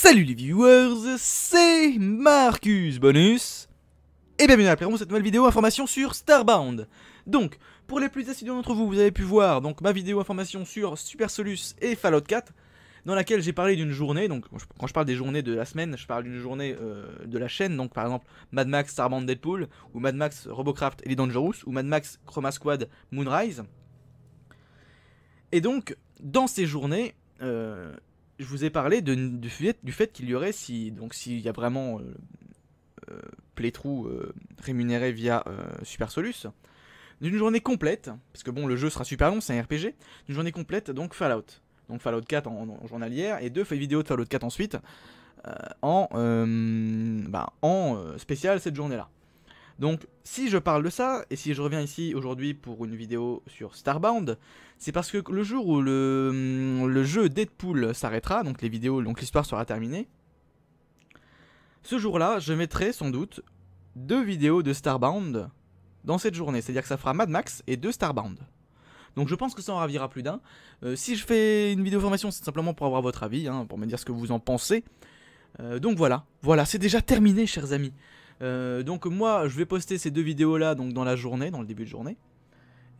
Salut les viewers, c'est Marcus Bonus et bienvenue à la cette nouvelle vidéo information sur Starbound. Donc, pour les plus assidus d'entre vous, vous avez pu voir donc ma vidéo information sur Super Solus et Fallout 4 dans laquelle j'ai parlé d'une journée, donc quand je parle des journées de la semaine, je parle d'une journée euh, de la chaîne, donc par exemple Mad Max Starbound Deadpool, ou Mad Max Robocraft et Dangerous, ou Mad Max Chroma Squad Moonrise. Et donc, dans ces journées, euh, je vous ai parlé de, du fait, du fait qu'il y aurait, si, donc s'il y a vraiment euh, euh Playtrou euh, rémunéré via euh, Super Solus, d'une journée complète, parce que bon, le jeu sera super long, c'est un RPG, d'une journée complète, donc Fallout. Donc Fallout 4 en, journalière, et deux feuilles vidéo de Fallout 4 ensuite, en bah, spécial cette journée-là. Donc si je parle de ça, et si je reviens ici aujourd'hui pour une vidéo sur Starbound, c'est parce que le jour où hum, le, jeu Deadpool s'arrêtera, donc les vidéos, donc l'histoire sera terminée, ce jour-là, je mettrai sans doute deux vidéos de Starbound dans cette journée, c'est-à-dire que ça fera Mad Max et deux Starbound. Donc je pense que ça en ravira plus d'un. Euh, si je fais une vidéo formation, c'est simplement pour avoir votre avis, hein, pour me dire ce que vous en pensez. Euh, donc voilà, voilà, c'est déjà terminé, chers amis. Euh, donc moi, je vais poster ces deux vidéos-là donc dans la journée, dans le début de journée.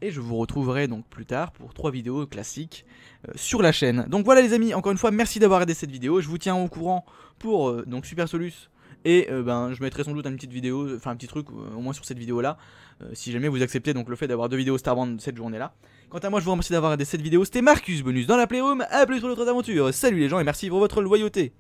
Et je vous retrouverai donc plus tard pour trois vidéos classiques euh, sur la chaîne. Donc voilà les amis, encore une fois, merci d'avoir aidé cette vidéo. Je vous tiens au courant pour euh, donc Super Solus. Et ben, je mettrai sans doute une petite vidéo, enfin un petit truc au moins sur cette vidéo là, si jamais vous acceptez donc le fait d'avoir deux vidéos Starbound cette journée là. Quant à moi, je vous remercie d'avoir aidé cette vidéo. C'était Marcus Bonus dans la Playroom. A plus pour d'autres aventures. Salut les gens et merci pour votre loyauté.